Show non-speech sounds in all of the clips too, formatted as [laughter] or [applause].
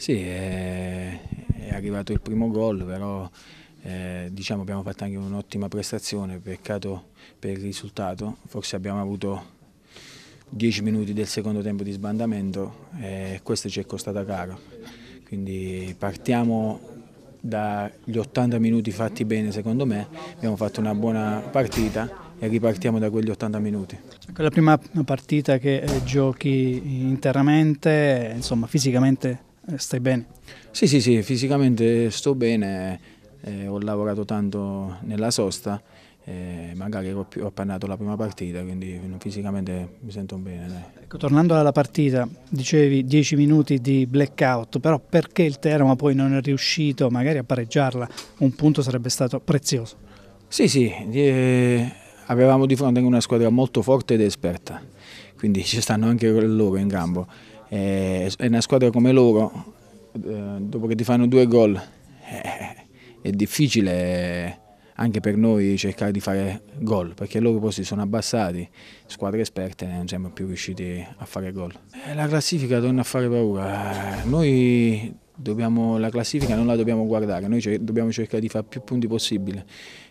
Sì, è, è arrivato il primo gol, però eh, diciamo abbiamo fatto anche un'ottima prestazione, peccato per il risultato, forse abbiamo avuto 10 minuti del secondo tempo di sbandamento e eh, questo ci è costato caro, quindi partiamo dagli 80 minuti fatti bene secondo me, abbiamo fatto una buona partita e ripartiamo da quegli 80 minuti. Quella prima partita che eh, giochi interamente, insomma fisicamente eh, stai bene? Sì, sì, sì, fisicamente sto bene, eh, ho lavorato tanto nella sosta, eh, magari ho, ho appannato la prima partita, quindi fisicamente mi sento bene. Ecco, tornando alla partita, dicevi 10 minuti di blackout, però perché il Teramo poi non è riuscito magari a pareggiarla? Un punto sarebbe stato prezioso. Sì, sì, eh, avevamo di fronte una squadra molto forte ed esperta, quindi [laughs] ci stanno anche loro in campo. Eh, è una squadra come loro, eh, dopo che ti fanno due gol, eh, è difficile anche per noi cercare di fare gol, perché loro poi si sono abbassati, squadre esperte non siamo più riusciti a fare gol. La classifica torna a fare paura, noi dobbiamo, la classifica non la dobbiamo guardare, noi dobbiamo cercare di fare più punti possibile,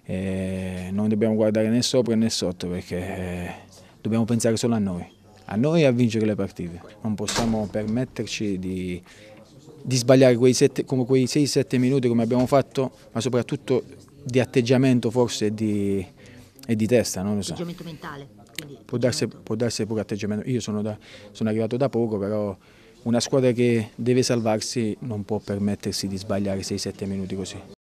eh, non dobbiamo guardare né sopra né sotto perché dobbiamo pensare solo a noi a noi a vincere le partite. Non possiamo permetterci di, di sbagliare quei 6-7 minuti come abbiamo fatto, ma soprattutto di atteggiamento forse e di, e di testa. Non lo so. Atteggiamento mentale. Può darsi, può darsi, pure atteggiamento. Io sono, da, sono arrivato da poco, però una squadra che deve salvarsi non può permettersi di sbagliare 6-7 minuti così.